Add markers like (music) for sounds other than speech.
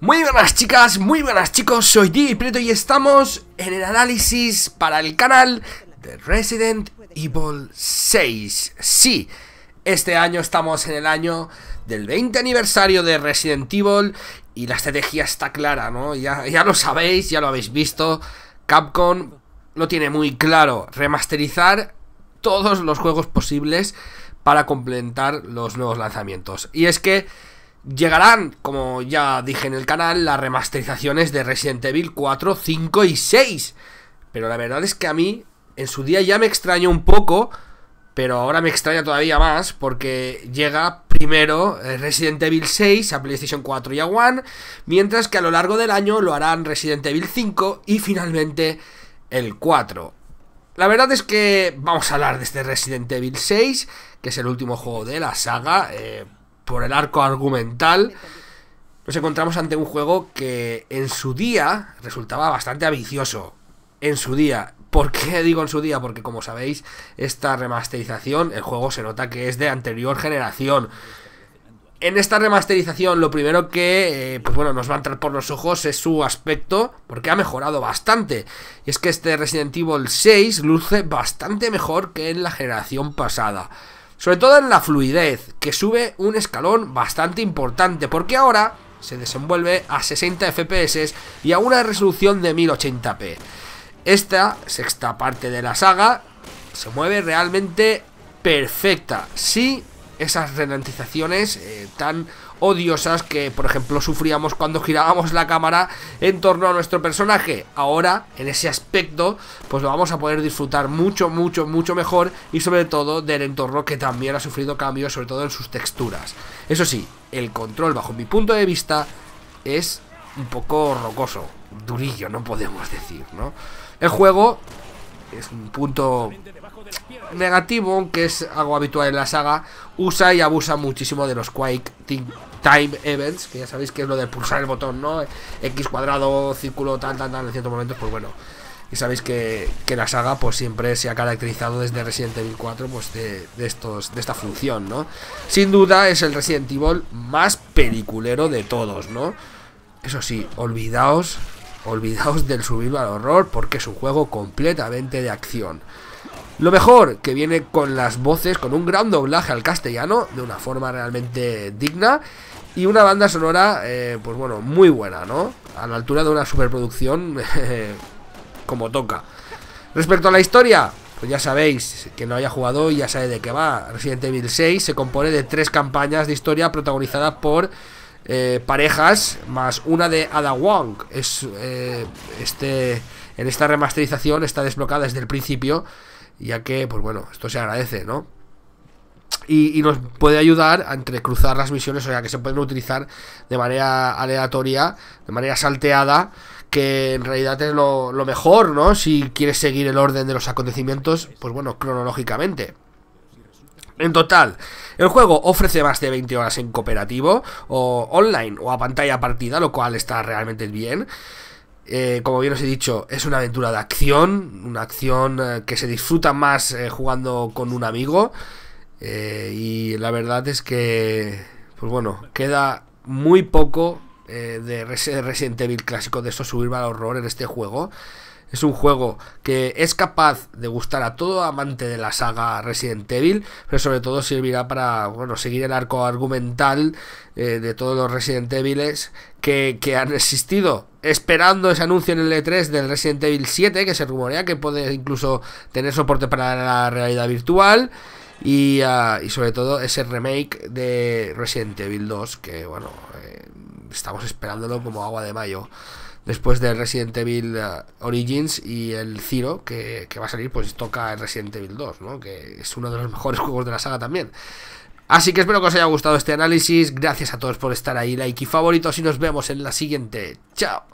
Muy buenas chicas, muy buenas chicos, soy Di Prieto y estamos en el análisis para el canal de Resident Evil 6 Sí, este año estamos en el año del 20 aniversario de Resident Evil y la estrategia está clara, ¿no? Ya, ya lo sabéis, ya lo habéis visto, Capcom lo tiene muy claro, remasterizar todos los juegos posibles para complementar los nuevos lanzamientos Y es que Llegarán, como ya dije en el canal, las remasterizaciones de Resident Evil 4, 5 y 6. Pero la verdad es que a mí, en su día ya me extrañó un poco, pero ahora me extraña todavía más porque llega primero eh, Resident Evil 6 a PlayStation 4 y a One, mientras que a lo largo del año lo harán Resident Evil 5 y finalmente el 4. La verdad es que vamos a hablar de este Resident Evil 6, que es el último juego de la saga. Eh, por el arco argumental, nos encontramos ante un juego que en su día resultaba bastante ambicioso. En su día. ¿Por qué (laughs) digo en su día? Porque como sabéis, esta remasterización, el juego se nota que es de anterior generación. En esta remasterización lo primero que eh, pues bueno, nos va a entrar por los ojos es su aspecto, porque ha mejorado bastante. Y es que este Resident Evil 6 luce bastante mejor que en la generación pasada. Sobre todo en la fluidez, que sube un escalón bastante importante, porque ahora se desenvuelve a 60 FPS y a una resolución de 1080p. Esta sexta parte de la saga se mueve realmente perfecta, sí esas ralentizaciones eh, tan odiosas que, por ejemplo, sufríamos cuando girábamos la cámara en torno a nuestro personaje. Ahora, en ese aspecto, pues lo vamos a poder disfrutar mucho, mucho, mucho mejor y sobre todo del entorno que también ha sufrido cambios, sobre todo en sus texturas. Eso sí, el control, bajo mi punto de vista, es un poco rocoso, durillo, no podemos decir, ¿no? El juego es un punto negativo, aunque es algo habitual en la saga, usa y abusa muchísimo de los Quake Time Events, que ya sabéis que es lo de pulsar el botón, ¿no? X cuadrado, círculo, tal, tal, tal, en ciertos momentos, pues bueno. Y sabéis que, la saga pues siempre se ha caracterizado desde Resident Evil 4 pues de, de, estos, de esta función, ¿no? Sin duda es el Resident Evil más peliculero de todos, ¿no? Eso sí, olvidaos Olvidaos del al horror porque es un juego completamente de acción. Lo mejor, que viene con las voces, con un gran doblaje al castellano, de una forma realmente digna, y una banda sonora, eh, pues bueno, muy buena, ¿no? A la altura de una superproducción (laughs) como toca. Respecto a la historia, pues ya sabéis, que no haya jugado y ya sabe de qué va. Resident Evil 6 se compone de tres campañas de historia protagonizadas por eh, parejas más una de Ada Wong. Es, eh, este, en esta remasterización está desbloqueada desde el principio, ya que, pues bueno, esto se agradece, ¿no? Y, nos puede ayudar a entrecruzar las misiones, o sea, que se pueden utilizar de manera aleatoria, de manera salteada, que en realidad es lo, lo mejor, ¿no? Si quieres seguir el orden de los acontecimientos, pues bueno, cronológicamente. En total, el juego ofrece más de 20 horas en cooperativo, o online, o a pantalla partida, lo cual está realmente bien. Eh, como bien os he dicho, es una aventura de acción, una acción eh, que se disfruta más eh, jugando con un amigo. y la verdad es que, pues bueno, queda muy poco de Resident Evil clásico de eso subir al horror en este juego. Es un juego que es capaz de gustar a todo amante de la saga Resident Evil, pero sobre todo servirá para bueno, seguir el arco argumental eh, de todos los Resident Eviles que, han existido esperando ese anuncio en el E3 del Resident Evil 7, que se rumorea que puede incluso tener soporte para la realidad virtual. Y, ah, sobre todo ese remake de Resident Evil 2, que bueno, eh, estamos esperándolo como agua de mayo después de Resident Evil eh, Origins y el Zero, que, que va a salir, pues toca el Resident Evil 2, ¿no? que es uno de los (laughs) mejores juegos de la saga también. Así que espero que os haya gustado este análisis. Gracias a todos por estar ahí, like y favoritos. Y nos vemos en la siguiente. Chao.